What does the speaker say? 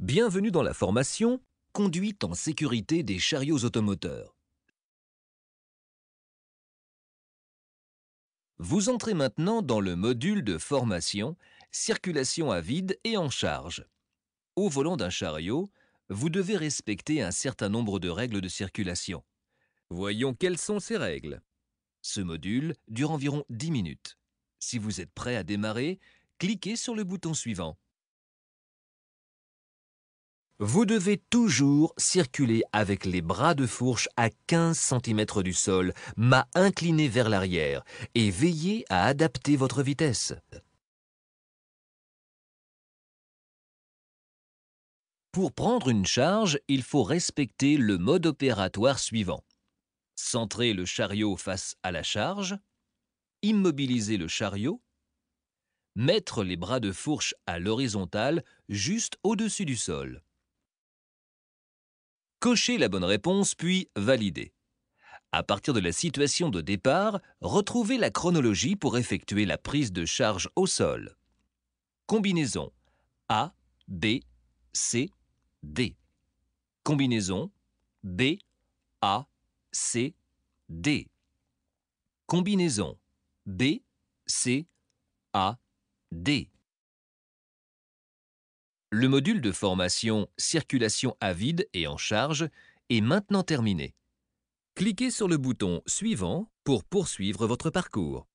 Bienvenue dans la formation Conduite en sécurité des chariots automoteurs. Vous entrez maintenant dans le module de formation Circulation à vide et en charge. Au volant d'un chariot, vous devez respecter un certain nombre de règles de circulation. Voyons quelles sont ces règles. Ce module dure environ 10 minutes. Si vous êtes prêt à démarrer, cliquez sur le bouton suivant. Vous devez toujours circuler avec les bras de fourche à 15 cm du sol, mât incliné vers l'arrière, et veillez à adapter votre vitesse. Pour prendre une charge, il faut respecter le mode opératoire suivant. Centrer le chariot face à la charge, immobiliser le chariot, mettre les bras de fourche à l'horizontale juste au-dessus du sol. Cochez la bonne réponse puis validez. À partir de la situation de départ, retrouvez la chronologie pour effectuer la prise de charge au sol. Combinaison A, B, C, D. Combinaison B, A, C, D. Combinaison B, C, A, D. Le module de formation Circulation à vide et en charge est maintenant terminé. Cliquez sur le bouton Suivant pour poursuivre votre parcours.